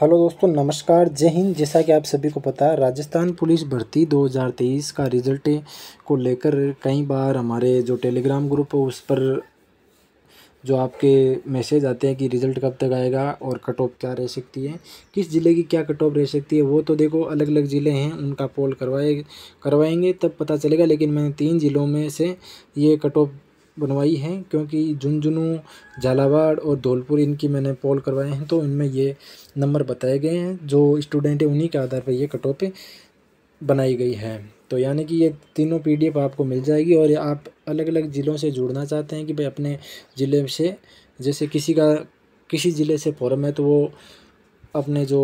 hello दोस्तों नमस्कार जय हिंद जैसा कि आप सभी को पता है राजस्थान पुलिस भर्ती 2023 का रिज़ल्ट को लेकर कई बार हमारे जो टेलीग्राम ग्रुप है उस पर जो आपके मैसेज आते हैं कि रिज़ल्ट कब तक आएगा और कट ऑफ क्या रह सकती है किस ज़िले की क्या कट ऑफ रह सकती है वो तो देखो अलग अलग ज़िले हैं उनका पोल करवाए करवाएंगे तब पता चलेगा लेकिन मैंने तीन ज़िलों में से ये कट ऑफ बनवाई हैं क्योंकि झुंझुनू झालावाड़ और धौलपुर इनकी मैंने पोल करवाए हैं तो इनमें ये नंबर बताए गए हैं जो स्टूडेंट है उन्हीं के आधार पर ये कट ऑफ बनाई गई है तो यानी कि ये तीनों पीडीएफ आपको मिल जाएगी और आप अलग अलग ज़िलों से जुड़ना चाहते हैं कि भाई अपने ज़िले से जैसे किसी का किसी ज़िले से फॉरम है तो वो अपने जो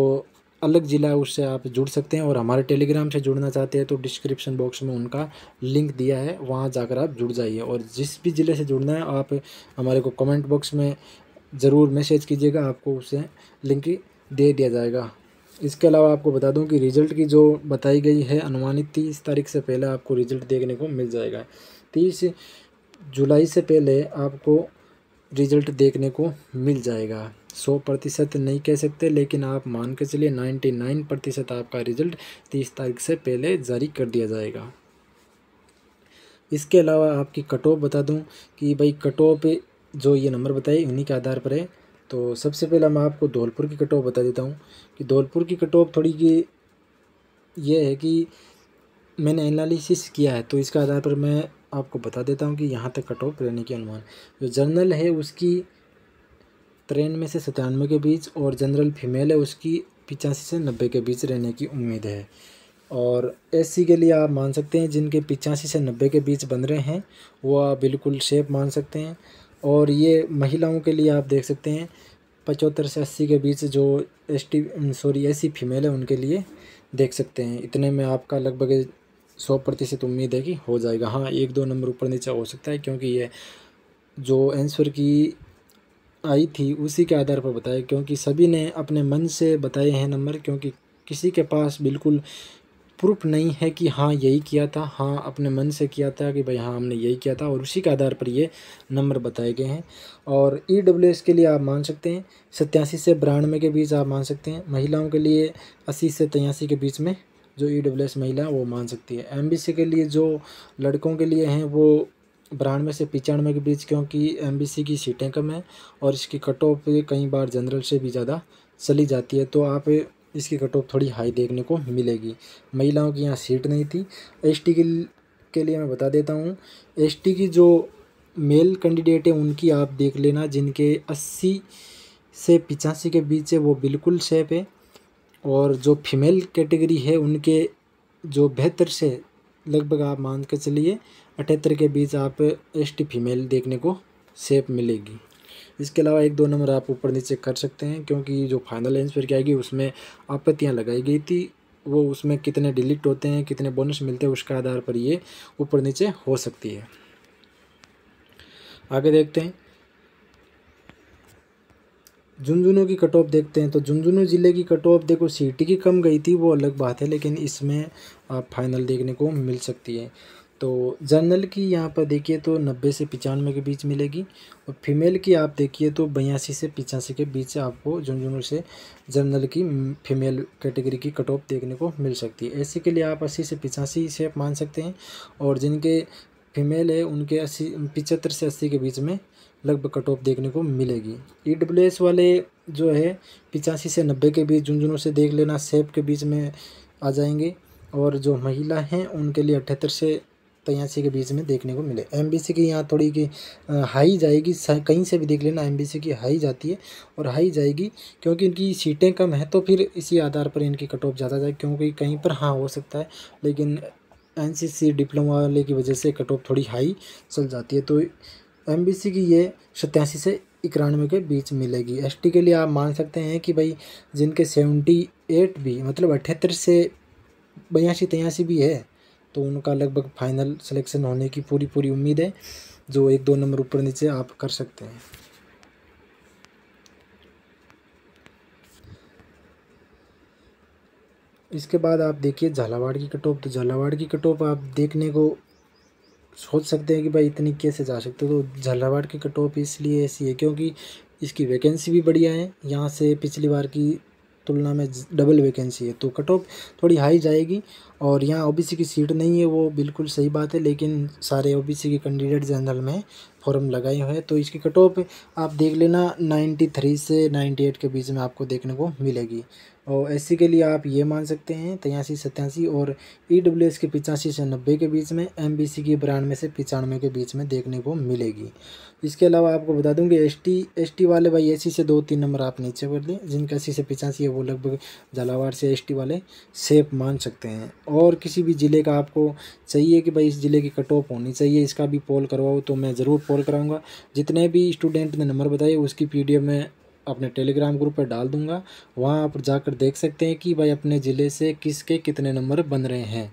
अलग ज़िला है उससे आप जुड़ सकते हैं और हमारे टेलीग्राम से जुड़ना चाहते हैं तो डिस्क्रिप्शन बॉक्स में उनका लिंक दिया है वहाँ जाकर आप जुड़ जाइए और जिस भी ज़िले से जुड़ना है आप हमारे को कमेंट बॉक्स में ज़रूर मैसेज कीजिएगा आपको उसे लिंक दे दिया जाएगा इसके अलावा आपको बता दूँ कि रिज़ल्ट की जो बताई गई है अनुमानित तीस तारीख से पहले आपको रिज़ल्ट देखने को मिल जाएगा तीस जुलाई से पहले आपको रिज़ल्ट देखने को मिल जाएगा सौ प्रतिशत नहीं कह सकते लेकिन आप मान के चलिए नाइन्टी नाइन प्रतिशत आपका रिजल्ट तीस तारीख से पहले जारी कर दिया जाएगा इसके अलावा आपकी कट ऑफ बता दूं कि भाई कट ऑफ जो ये नंबर बताए उन्हीं के आधार पर है तो सबसे पहले मैं आपको धौलपुर की कट ऑफ बता देता हूँ कि धौलपुर की कट ऑफ थोड़ी की ये है कि मैंने एनालिसिस किया है तो इसके आधार पर मैं आपको बता देता हूँ कि यहाँ तक कट ऑफ रहने की अनुमान जो जर्नल है उसकी में से सतानवे के बीच और जनरल फीमेल है उसकी पिचासी से नब्बे के बीच रहने की उम्मीद है और एससी के लिए आप मान सकते हैं जिनके पिचासी से नब्बे के बीच बन रहे हैं वो आप बिल्कुल शेप मान सकते हैं और ये महिलाओं के लिए आप देख सकते हैं पचहत्तर से अस्सी के बीच जो S T sorry S female है उनके लिए देख सकते हैं इतने में आपका लगभग सौ प्रतिशत उम्मीद है कि हो जाएगा हाँ एक दो नंबर ऊपर नीचे हो सकता है क्योंकि ये जो आंसर की आई थी उसी के आधार पर बताए क्योंकि सभी ने अपने मन से बताए हैं नंबर क्योंकि किसी के पास बिल्कुल प्रूफ नहीं है कि हाँ यही किया था हाँ अपने मन से किया था कि भाई हाँ हमने यही किया था और उसी के आधार पर ये नंबर बताए गए हैं और ई डब्ल्यू एस के लिए आप मान सकते हैं सत्यासी से बिरानवे के बीच आप मान सकते हैं महिलाओं के लिए अस्सी से तयासी के बीच में जो ई डब्ल्यू एस महिला वो मान सकती है एम बी सी के लिए जो लड़कों के लिए हैं वो बरानवे से पिचानवे के बीच क्योंकि एमबीसी की सीटें कम हैं और इसकी कट ऑफ कई बार जनरल से भी ज़्यादा चली जाती है तो आप इसकी कट ऑफ थोड़ी हाई देखने को मिलेगी महिलाओं की यहाँ सीट नहीं थी एसटी के के लिए मैं बता देता हूँ एसटी की जो मेल कैंडिडेट है उनकी आप देख लेना जिनके अस्सी से पिचासी के बीच है वो बिल्कुल सेफ है और जो फीमेल कैटेगरी है उनके जो बेहतर से लगभग आप मान के चलिए अठहत्तर के बीच आप एस फीमेल देखने को सेप मिलेगी इसके अलावा एक दो नंबर आप ऊपर नीचे कर सकते हैं क्योंकि जो फाइनल फिर की आएगी उसमें आपत्तियाँ लगाई गई थी वो उसमें कितने डिलीट होते हैं कितने बोनस मिलते हैं उसके आधार पर ये ऊपर नीचे हो सकती है आगे देखते हैं झुंझुनू की कट ऑफ देखते हैं तो झुंझुनू ज़िले की कट ऑफ देखो सीटी की कम गई थी वो अलग बात है लेकिन इसमें आप फाइनल देखने को मिल सकती है तो जनरल की यहाँ पर देखिए तो नब्बे से पचानवे के बीच मिलेगी और फीमेल की आप देखिए तो बयासी से पिचासी के बीच आपको झुंझुनू से जनरल की फीमेल कैटेगरी की कट ऑफ देखने को मिल सकती है ऐसे के लिए आप अस्सी से पिचासी से मान सकते हैं और जिनके फीमेल है उनके अस्सी पिचहत्तर से अस्सी के बीच में लगभग कट ऑफ देखने को मिलेगी ई e एस वाले जो है पिचासी से नब्बे के बीच झुंझुनू से देख लेना सेब के बीच में आ जाएंगे और जो महिला हैं उनके लिए अठहत्तर से तयासी तो के बीच में देखने को मिले एम की यहाँ थोड़ी की हाई जाएगी कहीं से भी देख लेना एम की हाई जाती है और हाई जाएगी क्योंकि इनकी सीटें कम हैं तो फिर इसी आधार पर इनकी कट ऑफ ज़्यादा जाए क्योंकि कहीं पर हाँ हो सकता है लेकिन एन डिप्लोमा वाले की वजह से कट ऑफ थोड़ी हाई चल जाती है तो एम की ये सत्यासी से इक्यानवे के बीच मिलेगी एस के लिए आप मान सकते हैं कि भाई जिनके सेवेंटी एट भी मतलब अठहत्तर से बयासी तयासी भी है तो उनका लगभग फाइनल सिलेक्शन होने की पूरी पूरी उम्मीद है जो एक दो नंबर ऊपर नीचे आप कर सकते हैं इसके बाद आप देखिए झालावाड़ की कटोप तो झालावाड़ की कट ऑफ आप देखने को सोच सकते हैं कि भाई इतनी कैसे जा सकते हो तो झालावाड़ की कट ऑफ इसलिए ऐसी है क्योंकि इसकी वैकेंसी भी बढ़िया है यहाँ से पिछली बार की तुलना में डबल वैकेंसी है तो कट ऑफ थोड़ी हाई जाएगी और यहाँ ओबीसी की सीट नहीं है वो बिल्कुल सही बात है लेकिन सारे ओबीसी के कैंडिडेट जनरल में फॉर्म लगाए हुए हैं तो इसकी कट ऑफ आप देख लेना 93 से 98 के बीच में आपको देखने को मिलेगी और एस के लिए आप ये मान सकते हैं तिरासी सत्यासी और ई डब्ल्यू एस के पिचासी से नब्बे के बीच में एम बी सी की से पिचानवे के बीच में देखने को मिलेगी इसके अलावा आपको बता दूँगी एस टी एस टी वाले भाई एस से दो तीन नंबर आप नीचे कर दें जिनका अस्सी से पिचासी है वो लगभग झालावाड़ से एस टी वाले सेफ मान सकते हैं और किसी भी ज़िले का आपको चाहिए कि भाई इस ज़िले की कट ऑफ होनी चाहिए इसका भी पोल करवाओ तो मैं ज़रूर पोल कराऊंगा जितने भी स्टूडेंट ने नंबर बताए उसकी पी मैं अपने टेलीग्राम ग्रुप पर डाल दूंगा वहाँ आप जाकर देख सकते हैं कि भाई अपने ज़िले से किसके कितने नंबर बन रहे हैं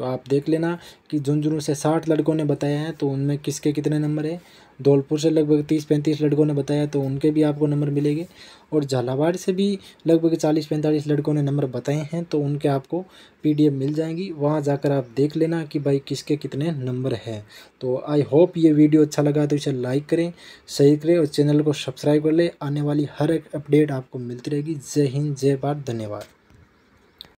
तो आप देख लेना कि झुंझुनू से साठ लड़कों ने बताया है तो उनमें किसके कितने नंबर है धौलपुर से लगभग तीस पैंतीस लड़कों ने बताया तो उनके भी आपको नंबर मिलेंगे और झालावाड़ से भी लगभग चालीस पैंतालीस लड़कों ने नंबर बताए हैं तो उनके आपको पीडीएफ मिल जाएंगी वहाँ जाकर आप देख लेना कि भाई किसके कितने नंबर है तो आई होप ये वीडियो अच्छा लगा तो इसे लाइक करें शेयर करें और चैनल को सब्सक्राइब कर लें आने वाली हर एक अपडेट आपको मिलती रहेगी जय हिंद जय भारत धन्यवाद